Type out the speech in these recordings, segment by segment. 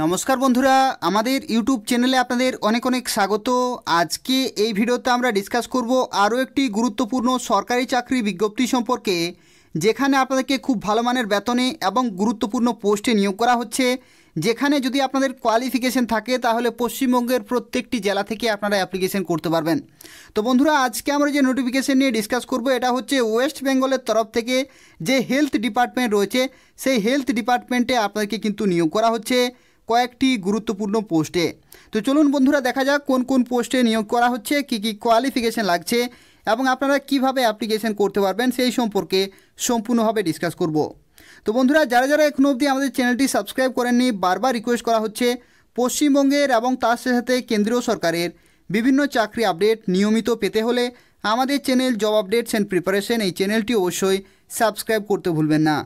নমস্কার বন্ধুরা আমাদের ইউটিউব চ্যানেলে আপনাদের অনেক অনেক স্বাগত আজকে এই ভিডিওতে আমরা ডিসকাস করব আরও একটি গুরুত্বপূর্ণ সরকারি চাকরি বিজ্ঞপ্তি সম্পর্কে যেখানে আপনাদেরকে খুব ভালো মানের বেতনে এবং গুরুত্বপূর্ণ পোস্টে নিয়োগ করা হচ্ছে যেখানে যদি আপনাদের কোয়ালিফিকেশন থাকে তাহলে পশ্চিমবঙ্গের প্রত্যেকটি জেলা থেকে আপনারা অ্যাপ্লিকেশন করতে পারবেন তো বন্ধুরা আজকে আমরা যে নোটিফিকেশন নিয়ে ডিসকাস করব এটা হচ্ছে ওয়েস্ট বেঙ্গলের তরফ থেকে যে হেলথ ডিপার্টমেন্ট রয়েছে সেই হেলথ ডিপার্টমেন্টে আপনাদেরকে কিন্তু নিয়োগ করা হচ্ছে কয়েকটি গুরুত্বপূর্ণ পোস্টে তো চলুন বন্ধুরা দেখা যাক কোন কোন পোস্টে নিয়োগ করা হচ্ছে কি কি কোয়ালিফিকেশন লাগছে এবং আপনারা কিভাবে অ্যাপ্লিকেশন করতে পারবেন সেই সম্পর্কে সম্পূর্ণভাবে ডিসকাস করব তো বন্ধুরা যারা যারা এখনও অবধি আমাদের চ্যানেলটি সাবস্ক্রাইব করেননি বারবার রিকোয়েস্ট করা হচ্ছে পশ্চিমবঙ্গের এবং তার সাথে কেন্দ্রীয় সরকারের বিভিন্ন চাকরি আপডেট নিয়মিত পেতে হলে আমাদের channel job updates and preparation এই চ্যানেলটি অবশ্যই সাবস্ক্রাইব করতে ভুলবেন না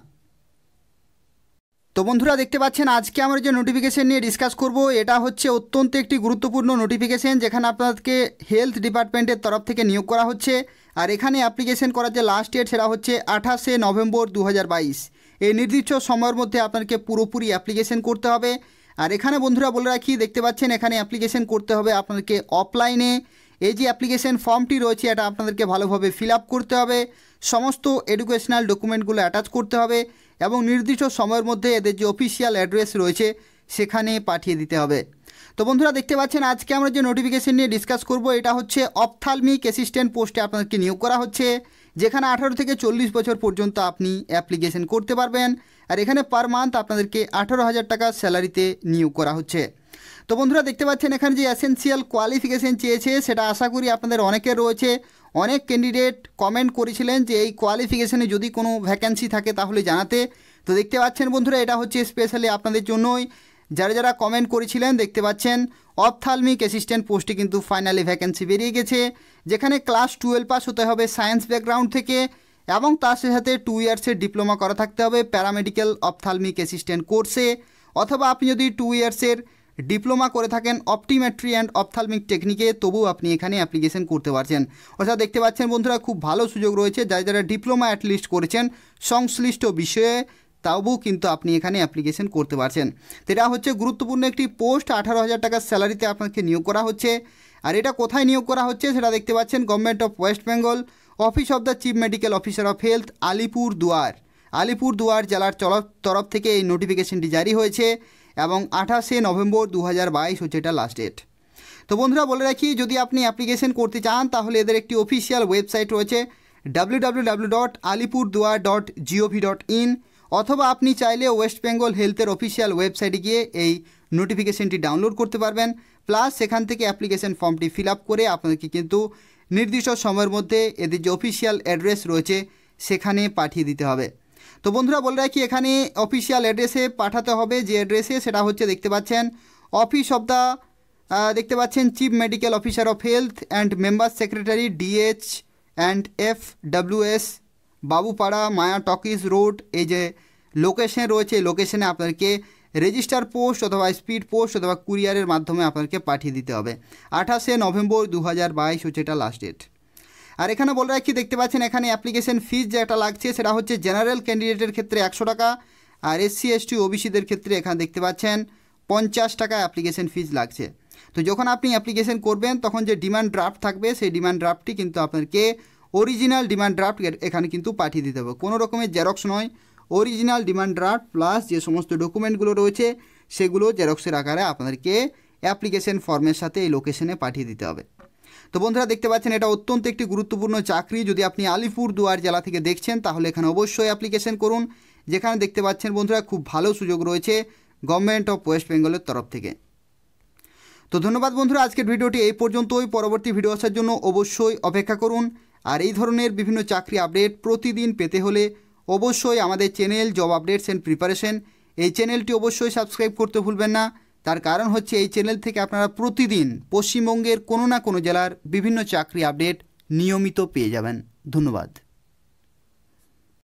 তো বন্ধুরা দেখতে পাচ্ছেন আজকে আমরা যে নোটিফিকেশন নিয়ে ডিসকাস করব এটা হচ্ছে অত্যন্ত একটি গুরুত্বপূর্ণ নোটিফিকেশন যেখানে আপনাদেরকে হেলথ ডিপার্টমেন্টের তরফ থেকে নিয়োগ করা হচ্ছে আর এখানে অ্যাপ্লিকেশন করার যে লাস্ট ডেট সেটা হচ্ছে আঠাশে নভেম্বর দু এই নির্দিষ্ট সময়ের মধ্যে আপনাকে পুরোপুরি অ্যাপ্লিকেশন করতে হবে আর এখানে বন্ধুরা বলে রাখি দেখতে পাচ্ছেন এখানে অ্যাপ্লিকেশন করতে হবে আপনাদেরকে অফলাইনে এই যে অ্যাপ্লিকেশন ফর্মটি রয়েছে এটা আপনাদেরকে ভালোভাবে ফিল করতে হবে সমস্ত এডুকেশনাল ডকুমেন্টগুলো অ্যাটাচ করতে হবে এবং নির্দিষ্ট সময়ের মধ্যে এদের যে অফিসিয়াল অ্যাড্রেস রয়েছে সেখানে পাঠিয়ে দিতে হবে তো বন্ধুরা দেখতে পাচ্ছেন আজকে আমরা যে নোটিফিকেশন নিয়ে ডিসকাস করব এটা হচ্ছে অপথালমিক অ্যাসিস্ট্যান্ট পোস্টে আপনাদেরকে নিয়োগ করা হচ্ছে যেখানে আঠারো থেকে চল্লিশ বছর পর্যন্ত আপনি অ্যাপ্লিকেশন করতে পারবেন আর এখানে পার মান্থ আপনাদেরকে আঠারো হাজার টাকা স্যালারিতে নিয়োগ করা হচ্ছে তো বন্ধুরা দেখতে পাচ্ছেন এখানে যে অ্যাসেন্সিয়াল কোয়ালিফিকেশান চেয়েছে সেটা আশা করি আপনাদের অনেকের রয়েছে অনেক ক্যান্ডিডেট কমেন্ট করেছিলেন যে এই কোয়ালিফিকেশানে যদি কোনো ভ্যাকেন্সি থাকে তাহলে জানাতে তো দেখতে পাচ্ছেন বন্ধুরা এটা হচ্ছে স্পেশালি আপনাদের জন্যই যারা যারা কমেন্ট করেছিলেন দেখতে পাচ্ছেন অপথালমিক অ্যাসিস্ট্যান্ট পোস্টে কিন্তু ফাইনালি ভ্যাকেন্সি বেরিয়ে গেছে যেখানে ক্লাস টুয়েলভ পাস হতে হবে সায়েন্স ব্যাকগ্রাউন্ড থেকে এবং তার সাথে টু ইয়ার্সের ডিপ্লোমা করা থাকতে হবে প্যারামেডিক্যাল অপথালমিক অ্যাসিস্ট্যান্ট কোর্সে অথবা আপনি যদি টু ইয়ার্সের ডিপ্লোমা করে থাকেন অপটিমেট্রি অ্যান্ড অপথালমিক টেকনিকে তবুও আপনি এখানে অ্যাপ্লিকেশন করতে পারছেন অর্থাৎ দেখতে পাচ্ছেন বন্ধুরা খুব ভালো সুযোগ রয়েছে যারা যারা ডিপ্লোমা অ্যাটলিস্ট করেছেন সংশ্লিষ্ট বিষয়ে তাও কিন্তু আপনি এখানে অ্যাপ্লিকেশন করতে পারছেন তো এটা হচ্ছে গুরুত্বপূর্ণ একটি পোস্ট আঠারো হাজার টাকার স্যালারিতে আপনাকে নিয়োগ করা হচ্ছে আর এটা কোথায় নিয়োগ করা হচ্ছে সেটা দেখতে পাচ্ছেন government of West Bengal office of the chief medical officer of health Alipurduar Alipur দুয়ার জেলার তরফ থেকে এই নোটিফিকেশনটি জারি হয়েছে এবং আঠাশে নভেম্বর দু হচ্ছে এটা লাস্ট ডেট তো বন্ধুরা বলে রাখি যদি আপনি অ্যাপ্লিকেশন করতে চান তাহলে এদের একটি অফিসিয়াল ওয়েবসাইট রয়েছে W W dot Alipurduar dot GOV dot in অথবা আপনি চাইলে ওয়েস্ট বেঙ্গল হেলথের অফিসিয়াল ওয়েবসাইটে গিয়ে এই নোটিফিকেশনটি ডাউনলোড করতে পারবেন প্লাস সেখান থেকে অ্যাপ্লিকেশন ফর্মটি ফিল করে আপনাকে কিন্তু নির্দিষ্ট সময়ের মধ্যে এদের যে অফিসিয়াল অ্যাড্রেস রয়েছে সেখানে পাঠিয়ে দিতে হবে তো বন্ধুরা বলে রাখি এখানে অফিসিয়াল অ্যাড্রেসে পাঠাতে হবে যে অ্যাড্রেসে সেটা হচ্ছে দেখতে পাচ্ছেন অফিস অব দ্য দেখতে পাচ্ছেন chief medical officer of health and member secretary D H and F W S Babupara Maya talkies road এই যে লোকেশন রয়েছে লোকেশনে আপনাদেরকে রেজিস্টার পোস্ট অথবা স্পিড পোস্ট অথবা কুরিয়ারের মাধ্যমে আপনাদেরকে পাঠিয়ে দিতে হবে আঠাশে নভেম্বর দু হাজার বাইশ হচ্ছে এটা লাস্ট ডেট আর এখানে বলে রাখি দেখতে পাচ্ছেন এখানে অ্যাপ্লিকেশন ফিজ যেটা লাগছে সেটা হচ্ছে জেনারেল ক্যান্ডিডেটের ক্ষেত্রে একশো টাকা আর এসসি এসটি ওবিসিদের ক্ষেত্রে এখানে দেখতে পাচ্ছেন পঞ্চাশ টাকা অ্যাপ্লিকেশন ফিজ লাগছে তো যখন আপনি অ্যাপ্লিকেশন করবেন তখন যে ডিমান্ড ড্রাফট থাকবে সেই ডিমান্ড ড্রাফটটি কিন্তু আপনাকে অরিজিনাল ডিমান্ড ড্রাফট এখানে কিন্তু পাঠিয়ে দিতে হবে কোনো রকমের জেরক্স নয় অরিজিনাল ডিমান্ড ড্রাফট প্লাস যে সমস্ত ডকুমেন্টগুলো রয়েছে সেগুলো জেরক্সের আকারে আপনাদেরকে অ্যাপ্লিকেশন ফর্মের সাথে এই লোকেশনে পাঠিয়ে দিতে হবে তো বন্ধুরা দেখতে পাচ্ছেন এটা অত্যন্ত একটি গুরুত্বপূর্ণ চাকরি যদি আপনি আলিপুর দুয়ার জেলা থেকে দেখছেন তাহলে এখানে অবশ্যই অ্যাপ্লিকেশন করুন যেখানে দেখতে পাচ্ছেন বন্ধুরা খুব ভালো সুযোগ রয়েছে গভর্নমেন্ট অফ ওয়েস্ট বেঙ্গলের তরফ থেকে তো ধন্যবাদ বন্ধুরা আজকের ভিডিওটি এই পর্যন্তই পরবর্তী ভিডিও আসার জন্য অবশ্যই অপেক্ষা করুন আর এই ধরনের বিভিন্ন চাকরি আপডেট প্রতিদিন পেতে হলে অবশ্যই আমাদের channel job updates and preparation এই চ্যানেলটি অবশ্যই সাবস্ক্রাইব করতে ভুলবেন না তার কারণ হচ্ছে এই চ্যানেল থেকে আপনারা প্রতিদিন পশ্চিমবঙ্গের কোনো না কোনো জেলার বিভিন্ন চাকরি আপডেট নিয়মিত পেয়ে যাবেন ধন্যবাদ